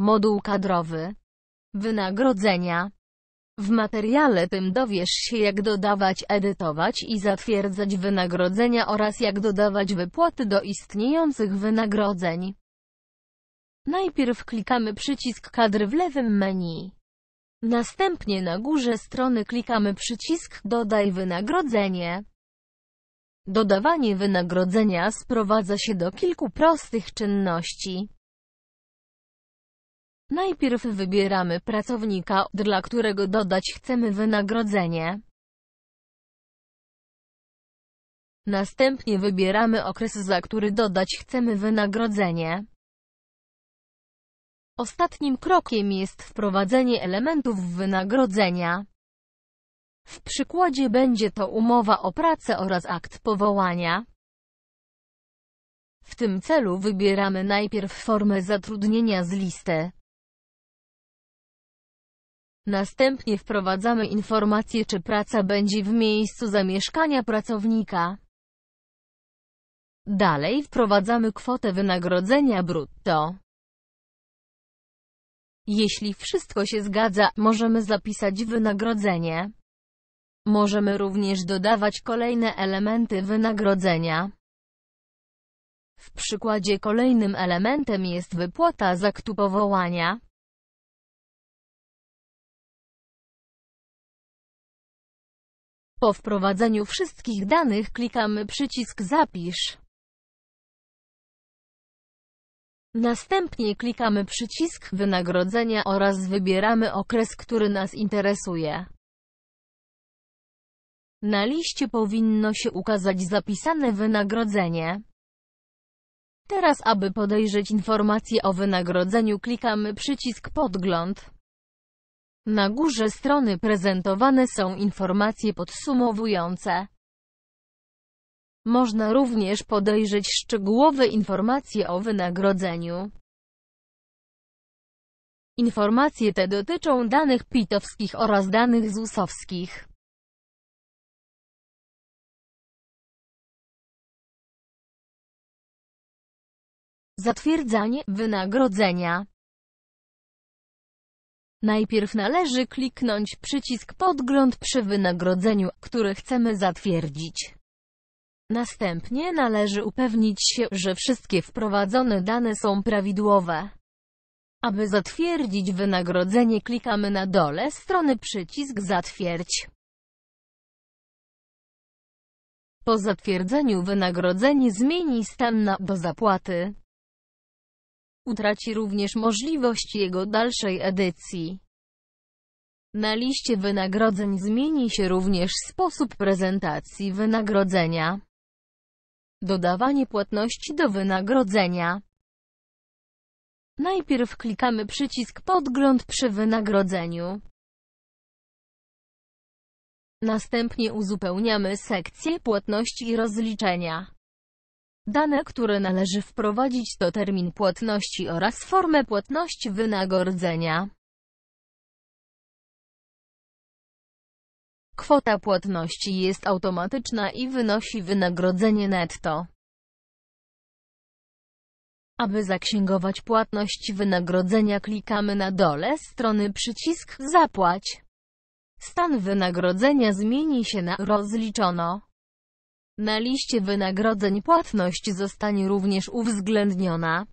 Moduł kadrowy. Wynagrodzenia. W materiale tym dowiesz się jak dodawać, edytować i zatwierdzać wynagrodzenia oraz jak dodawać wypłaty do istniejących wynagrodzeń. Najpierw klikamy przycisk kadry w lewym menu. Następnie na górze strony klikamy przycisk Dodaj wynagrodzenie. Dodawanie wynagrodzenia sprowadza się do kilku prostych czynności. Najpierw wybieramy pracownika, dla którego dodać chcemy wynagrodzenie. Następnie wybieramy okres, za który dodać chcemy wynagrodzenie. Ostatnim krokiem jest wprowadzenie elementów wynagrodzenia. W przykładzie będzie to umowa o pracę oraz akt powołania. W tym celu wybieramy najpierw formę zatrudnienia z listy. Następnie wprowadzamy informację czy praca będzie w miejscu zamieszkania pracownika. Dalej wprowadzamy kwotę wynagrodzenia brutto. Jeśli wszystko się zgadza, możemy zapisać wynagrodzenie. Możemy również dodawać kolejne elementy wynagrodzenia. W przykładzie kolejnym elementem jest wypłata z aktu powołania. Po wprowadzeniu wszystkich danych klikamy przycisk Zapisz. Następnie klikamy przycisk Wynagrodzenia oraz wybieramy okres, który nas interesuje. Na liście powinno się ukazać zapisane wynagrodzenie. Teraz, aby podejrzeć informacje o wynagrodzeniu, klikamy przycisk Podgląd. Na górze strony prezentowane są informacje podsumowujące. Można również podejrzeć szczegółowe informacje o wynagrodzeniu. Informacje te dotyczą danych pitowskich oraz danych ZUS-owskich. Zatwierdzanie wynagrodzenia Najpierw należy kliknąć przycisk Podgląd przy wynagrodzeniu, który chcemy zatwierdzić. Następnie należy upewnić się, że wszystkie wprowadzone dane są prawidłowe. Aby zatwierdzić wynagrodzenie klikamy na dole strony przycisk Zatwierdź. Po zatwierdzeniu wynagrodzenie zmieni stan na do zapłaty utraci również możliwość jego dalszej edycji. Na liście wynagrodzeń zmieni się również sposób prezentacji wynagrodzenia. Dodawanie płatności do wynagrodzenia. Najpierw klikamy przycisk Podgląd przy wynagrodzeniu. Następnie uzupełniamy sekcję płatności i rozliczenia. Dane, które należy wprowadzić to termin płatności oraz formę płatności wynagrodzenia. Kwota płatności jest automatyczna i wynosi wynagrodzenie netto. Aby zaksięgować płatność wynagrodzenia klikamy na dole strony przycisk Zapłać. Stan wynagrodzenia zmieni się na Rozliczono. Na liście wynagrodzeń płatność zostanie również uwzględniona.